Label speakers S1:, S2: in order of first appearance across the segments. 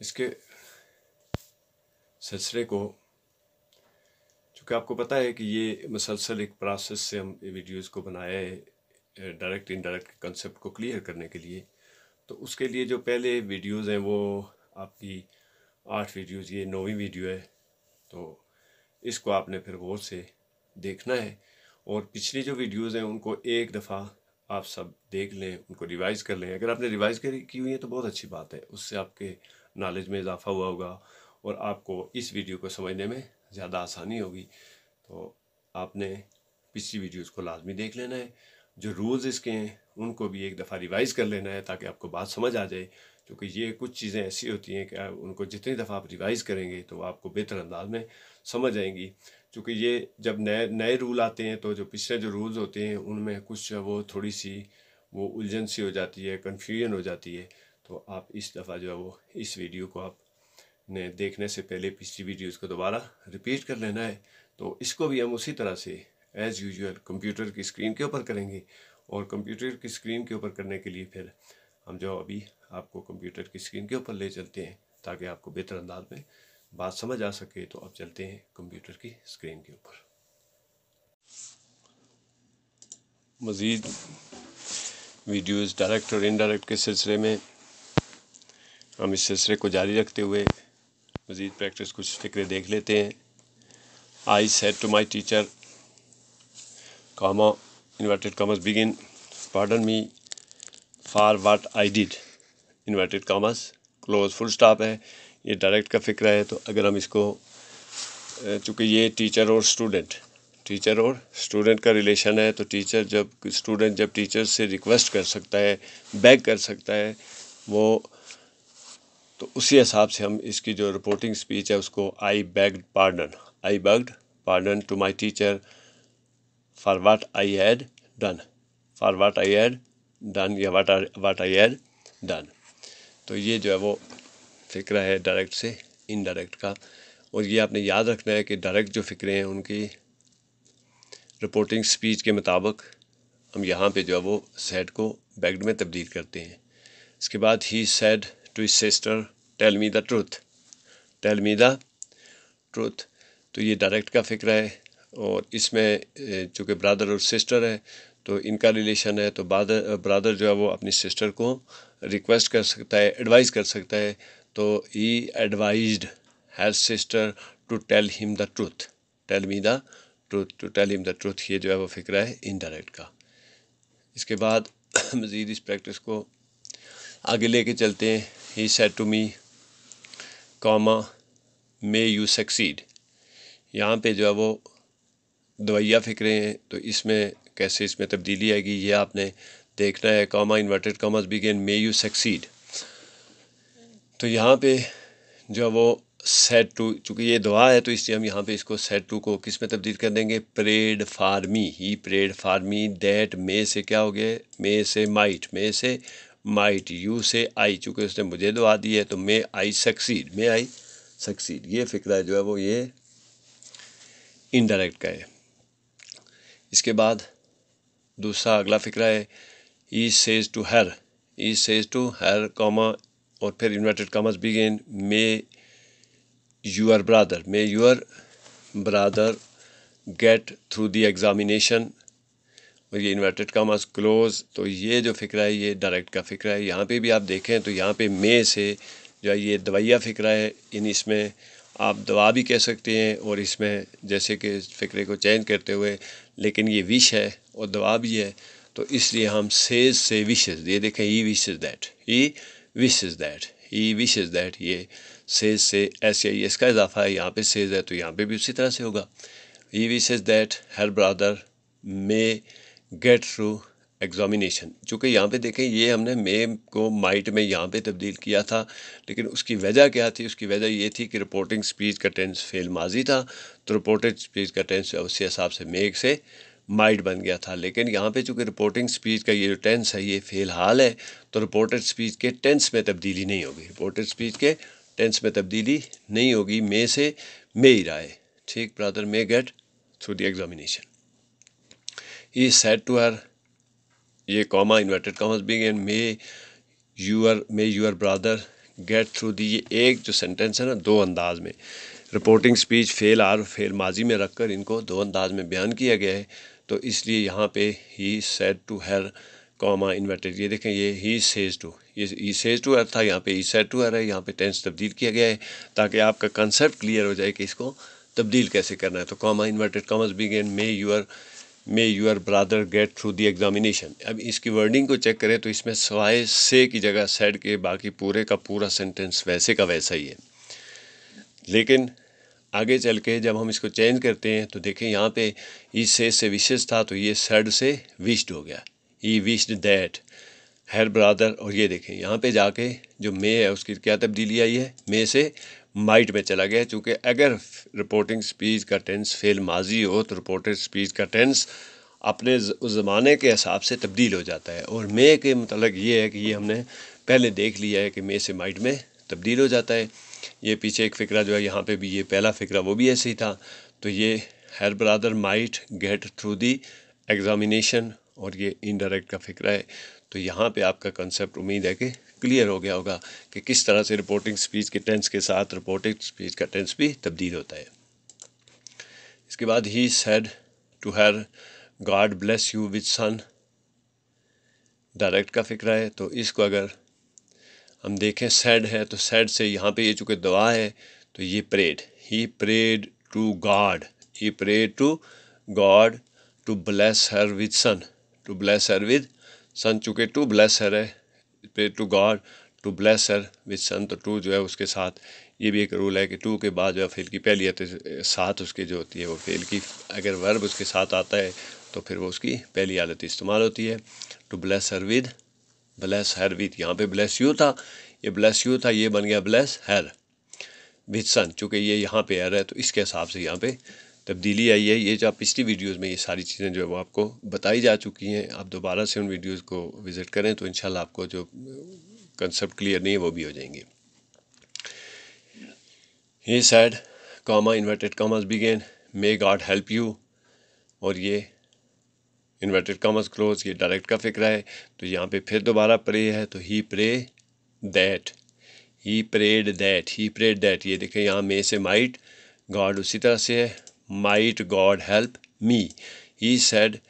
S1: इसके सिलसिले को चूँकि आपको पता है कि ये मुसलसल एक प्रोसेस से हम वीडियोज़ को बनाया है डायरेक्ट इनडायरेक्ट कंसेप्ट को क्लियर करने के लिए तो उसके लिए जो पहले वीडियोज़ हैं वो आपकी आठ वीडियोज़ ये नौवीं वीडियो है तो इसको आपने फिर गौर से देखना है और पिछली जो वीडियोज़ हैं उनको एक दफ़ा आप सब देख लें उनको रिवाइज़ कर लें अगर आपने रिवाइज़ करी की हुई है तो बहुत अच्छी बात है उससे आपके नॉलेज में इजाफा हुआ होगा और आपको इस वीडियो को समझने में ज़्यादा आसानी होगी तो आपने पिछली वीडियोज़ को लाजमी देख लेना है जो रूल्स इसके हैं उनको भी एक दफ़ा रिवाइज़ कर लेना है ताकि आपको बात समझ आ जाए क्योंकि ये कुछ चीज़ें ऐसी होती हैं कि उनको जितनी दफ़ा आप रिवाइज़ करेंगे तो आपको बेहतर अंदाज में समझ आएंगी क्योंकि ये जब नए नए रूल आते हैं तो जो पिछले जो रूल्स होते हैं उनमें कुछ वो थोड़ी सी वो उलझन सी हो जाती है कन्फ्यूजन हो जाती है तो आप इस दफ़ा जो है वो इस वीडियो को आप ने देखने से पहले पिछली वीडियोज़ को दोबारा रिपीट कर लेना है तो इसको भी हम उसी तरह से एज़ यूजल कंप्यूटर की स्क्रीन के ऊपर करेंगे और कंप्यूटर की स्क्रीन के ऊपर करने के लिए फिर हम जो अभी आपको कंप्यूटर की स्क्रीन के ऊपर ले चलते हैं ताकि आपको बेहतर अंदाज में बात समझ आ सके तो अब चलते हैं कंप्यूटर की स्क्रीन के ऊपर मज़ीद वीडियोज़ डायरेक्ट और इनडायरेक्ट के सिलसिले में हम इस सिलसिले को जारी रखते हुए मज़ीद प्रैक्टिस कुछ फिक्रे देख लेते हैं I said to my teacher comma inverted commas begin pardon me for what I did inverted commas close full stop है ये डायरेक्ट का फिक्र है तो अगर हम इसको चूँकि ये टीचर और स्टूडेंट टीचर और स्टूडेंट का रिलेशन है तो टीचर जब स्टूडेंट जब टीचर से रिक्वेस्ट कर सकता है बैग कर सकता है वो तो उसी हिसाब से हम इसकी जो रिपोर्टिंग स्पीच है उसको I begged pardon I begged pardon to my teacher for what I had done for what I had done या what watt I had done तो ये जो है वो फ़िक्र है डायरेक्ट से इनडायरेक्ट का और ये आपने याद रखना है कि डायरेक्ट जो फ़िक्रे हैं उनकी रिपोर्टिंग स्पीच के मुताबिक हम यहाँ पे जो है वो सेड को बैग्ड में तब्दील करते हैं इसके बाद he said to his sister, tell me the truth tell me the truth तो ये डायरेक्ट का फ़िक्र है और इसमें चूँकि ब्रदर और सिस्टर है तो इनका रिलेशन है तो ब्रदर ब्रदर जो है वो अपनी सिस्टर को रिक्वेस्ट कर सकता है एडवाइस कर सकता है तो he advise his sister to tell him the truth tell me the truth to tell him the truth ये जो है वो फ़िक्र है इनडायरेक्ट का इसके बाद मज़ीद इस प्रैक्टिस को आगे लेके चलते हैं he said to me comma may you succeed यहाँ पे जो है वो दवाइयाँ फेंक रहे हैं तो इसमें कैसे इसमें तब्दीली आएगी ये आपने देखना है comma inverted commas begin may you succeed तो यहाँ पे जो है वो सेट टू चूँकि ये दुआ है तो इसलिए हम यहाँ पे इसको सेट टू को किस में तब्दील कर देंगे prayed for me he prayed for me that may से क्या हो गया मे से माइट मे से माइट यू से आई चूँकि उसने मुझे दुआ दी है तो मे I succeed may I succeed ये फ़िक्रा जो है वो ये इनडायरेक्ट का है इसके बाद दूसरा अगला फ़िक्रा है he says to her he says to her comma और फिर inverted commas begin may your brother may your brother get through the examination ये इन्वर्टेड कामास क्लोज तो ये जो फिक्र है ये डायरेक्ट का फिक्र है यहाँ पे भी आप देखें तो यहाँ पे मे से जो है ये दवैया फिक्र है इन इसमें आप दवा भी कह सकते हैं और इसमें जैसे कि फ़िक्रे को चेंज करते हुए लेकिन ये विश है और दवा भी है तो इसलिए हम सेज से विशेज़ ये देखें he wish is that he wish is that he wish is that ये सेज से ऐसे ही इसका इजाफा है यहाँ पे सेज है तो यहाँ पे भी उसी तरह से होगा he wish is that her brother may get through examination चूँकि यहाँ पे देखें ये हमने मे को माइट में यहाँ पे तब्दील किया था लेकिन उसकी वजह क्या थी उसकी वजह ये थी कि रिपोर्टिंग स्पीच का टेंस फेल माजी था तो रिपोर्टेड स्पीच का टेंस उसी हिसाब से मेक से माइट बन गया था लेकिन यहाँ पे चूँकि रिपोर्टिंग स्पीच का ये जो टेंस है ये फेल हाल है तो रिपोर्टेड स्पीच के टेंस में तब्दीली नहीं होगी रिपोर्टेड स्पीच के टेंस में तब्दीली नहीं होगी मे से मे ही राय ठीक brother may get through the examination he said to her, a comma inverted commas being and may your may your brother get through the ये एक जो सेंटेंस है ना दो अंदाज में रिपोर्टिंग स्पीच फेल आर फेल माजी में रखकर इनको दो अंदाज में बयान किया गया है तो इसलिए यहाँ पे he said to her comma inverted ये देखें ये ही सेज टू ये ही सेज टू हर था यहाँ पे ही सेड टू हर है यहाँ पे टेंस तब्दील किया गया है ताकि आपका कंसेप्ट क्लियर हो जाए कि इसको तब्दील कैसे करना है तो comma inverted commas begin may your may your brother get through the examination अब इसकी वर्डिंग को चेक करें तो इसमें सवाए से की जगह सेड के बाकी पूरे का पूरा सेंटेंस वैसे का वैसा ही है लेकिन आगे चल के जब हम इसको चेंज करते हैं तो देखें यहाँ पे ई से से विशेष था तो ये सेड से विश्ड हो गया he wished that her brother और ये देखें यहाँ पे जाके जो मे है उसकी क्या तब्दीली आई है मे से माइट में चला गया चूँकि अगर रिपोर्टिंग स्पीच का टेंस फेल माजी हो तो रिपोर्टेड स्पीच का टेंस अपने उस ज़माने के हिसाब से तब्दील हो जाता है और मे के मतलब ये है कि ये हमने पहले देख लिया है कि मे से माइट में तब्दील हो जाता है ये पीछे एक फ़िक्र जो है यहाँ पर भी ये पहला फ़िक्र वो भी ऐसे ही था तो ये her brother might get through the examination और ये इनडायरेक्ट का फ़िक्र है तो यहाँ पे आपका कंसेप्ट उम्मीद है कि क्लियर हो गया होगा कि किस तरह से रिपोर्टिंग स्पीच के टेंस के साथ रिपोर्टिंग स्पीच का टेंस भी तब्दील होता है इसके बाद he said to her God bless you with son direct का फिक्र है तो इसको अगर हम देखें सैड है तो सैड से यहाँ पे ये चूँकि दुआ है तो ये prayed he prayed to God he prayed to God to bless her with son to bless her with son चूँकि टू ब्लेस हर है पे to God to bless her with son तो टू जो है उसके साथ ये भी एक रूल है कि टू के बाद जो है फेल की पहली है तो साथ उसकी जो होती है वो फेल की अगर वर्ब उसके साथ आता है तो फिर वो उसकी पहली हालत इस्तेमाल होती है to bless her with bless her with यहाँ पे ब्लेस यू था ये ब्लेस यू था ये बन गया ब्लेस हर विद सन चूँकि ये यहाँ पे रहा है तो इसके हिसाब से यहाँ पे तब्दीली आई है ये जो आप पिछली वीडियोस में ये सारी चीज़ें जो है वो आपको बताई जा चुकी हैं आप दोबारा से उन वीडियोस को विज़िट करें तो इन आपको जो कंसेप्ट क्लियर नहीं है वो भी हो जाएंगे ये said comma inverted commas begin may God help you और ये इन्वर्टेड कॉमर्स क्लोज ये डायरेक्ट का फिक्र है तो यहाँ पे फिर दोबारा प्रे है तो he pray that he prayed that he prayed that ये देखें यहाँ मे से माइट गॉड उसी तरह से है Might God help me? He said,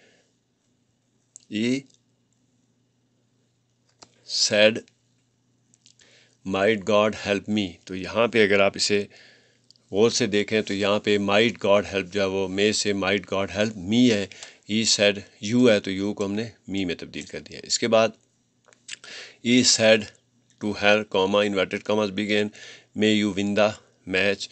S1: He said, might God help me तो यहाँ पे अगर आप इसे गौर से देखें तो यहाँ पे माइट गॉड हेल्प जो है वो मे से माइट गॉड हेल्प मी है ई सैड यू है तो यू को हमने मी में तब्दील कर दिया इसके बाद he said to help comma inverted commas begin may you win the match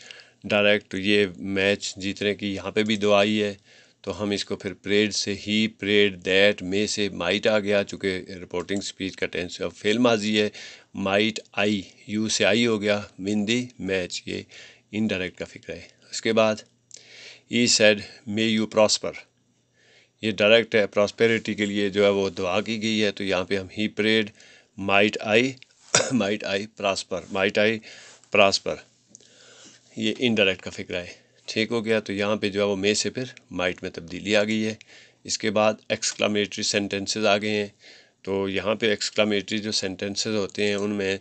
S1: direct ये मैच जीतने की यहाँ पे भी दुआई है तो हम इसको फिर प्रेड से ही प्रेड दैट मे से माइट आ गया चूँकि रिपोर्टिंग स्पीच का टेंस अब फेल माजी है might I you say I हो गया विन दी मैच ये इनडायरेक्ट का फिक्र है उसके बाद he said may you prosper ये डायरेक्ट है प्रॉस्पेरिटी के लिए जो है वो दुआ की गई है तो यहाँ पे हम he prayed might I might I prosper might I prosper ये इनडायरेक्ट का फिक्रा है ठीक हो गया तो यहाँ पे जो है वो मे से फिर माइट में तब्दीली आ गई है इसके बाद एक्सक्लामेटरी सेंटेंसेस आ गए हैं तो यहाँ पे एक्सक्लामेटरी जो सेंटेंसेस होते हैं उनमें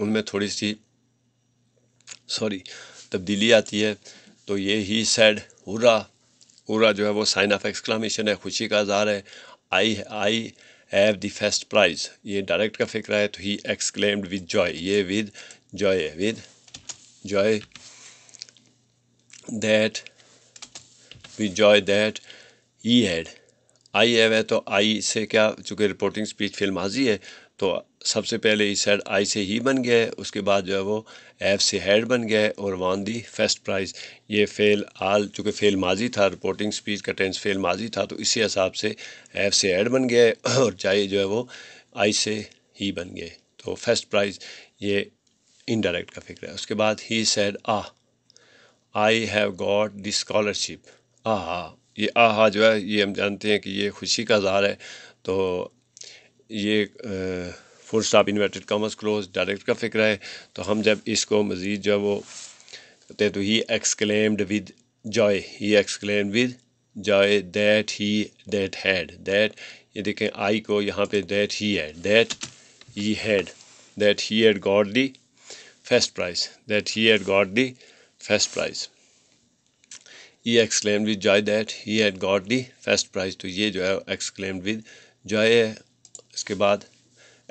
S1: उनमें थोड़ी सी सॉरी तब्दीली आती है तो ये ही सैड हुरा हुरा जो है वो साइन ऑफ एक्सक्लामेशन है खुशी का इजहार है I I have the first prize ये डायरेक्ट का फिक्र है तो ही एक्सक्लेम्ड विद जॉय ये विद जॉय है with joy that with joy that he had I have है तो आई से क्या चूँकि रिपोर्टिंग स्पीच फिल्म हाजी है तो सबसे पहले इस हेड आई से ही बन गया है उसके बाद जो है वो एफ से हेड बन गया है और वन दी फर्स्ट प्राइज़ ये फेल आल चूँकि फेल माजी था रिपोर्टिंग स्पीच का टेंस फेल माजी था तो इसी हिसाब से एफ से हेड बन गया है और चाहे जो है वो आई से ही बन गए तो फर्स्ट प्राइज़ ये इनडायरेक्ट का फिक्र है उसके बाद he said ah I have got the scholarship हा ये आहा जो है ये हम जानते हैं कि ये खुशी का जहार है तो ये ah, full stop inverted commas close direct का फिक्र है तो हम जब इसको मज़ीद जो वो कहते हैं तो he exclaimed with joy he exclaimed with joy that he that had that ये देखें आई को यहाँ पे दैट ही है that he had that he had got the first prize that he had got the first prize he exclaimed with joy that he had got the first prize तो ये जो है exclaimed with joy है इसके बाद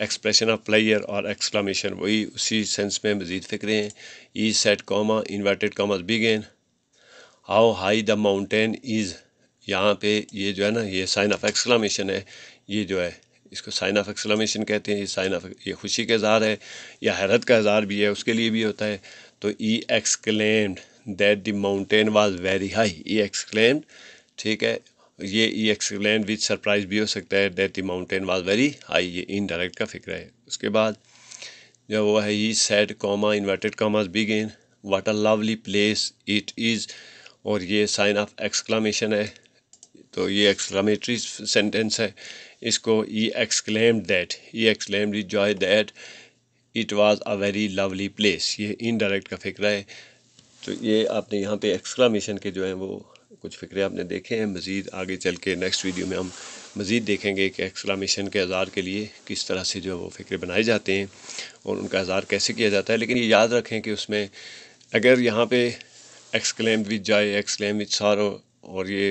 S1: expression of prayer और exclamation वही उसी सेंस में मज़ीद फ़िक्रे हैं he said comma inverted commas begin how high the mountain is यहाँ पे ये जो है ना ये साइन ऑफ एक्सक्लामेशन है ये जो है इसको साइन ऑफ एक्सक्लामेशन कहते हैं ये साइन ऑफ ये खुशी का इजहार है या हैरत का इजहार भी है उसके लिए भी होता है तो he exclaimed that the mountain was very high he exclaimed ठीक है ये ई एक्सप्लेन विथ सरप्राइज भी हो सकता है that the mountain was very high ये इनडायरेक्ट का फिक्र है उसके बाद जो वो है he said comma inverted commas begin इन what a lovely place it is और ये साइन ऑफ एक्सक्लामेशन है तो ये एक्सक्लामेटरी सेंटेंस है इसको he exclaim that he exclaim joy that it was a very lovely place ये इनडायरेक्ट का फिक्र है तो ये आपने यहाँ पे एक्सक्लामेशन के जो है वो कुछ फ़िक्रे आपने देखे हैं मज़ीद आगे चल के नेक्स्ट वीडियो में हम मज़ीद देखेंगे कि एक्सक्लामेशन के अज़ार के लिए किस तरह से जो वो फ़िक्रे बनाए जाते हैं और उनका अज़ार कैसे किया जाता है लेकिन ये याद रखें कि उसमें अगर यहाँ पे एक्सक्लेम विद जाए एक्सक्लेम विद सारो और ये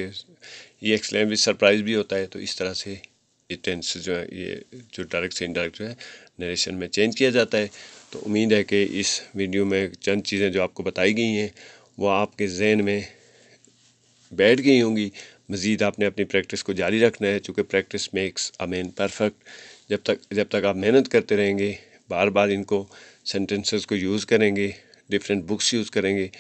S1: ये एक्सक्लेम विद सरप्राइज़ भी होता है तो इस तरह से ये टेंस जो है ये जो डायरेक्ट से इनडायरेक्ट जो है नरेशन में चेंज किया जाता है तो उम्मीद है कि इस वीडियो में चंद चीज़ें जो आपको बताई गई हैं वो आपके जहन में बैठ गई होंगी मज़ीद आपने अपनी प्रैक्टिस को जारी रखना है चूँकि practice makes a man perfect जब तक जब तक आप मेहनत करते रहेंगे बार बार इनको सेंटेंसेस को यूज़ करेंगे डिफरेंट बुक्स यूज़ करेंगे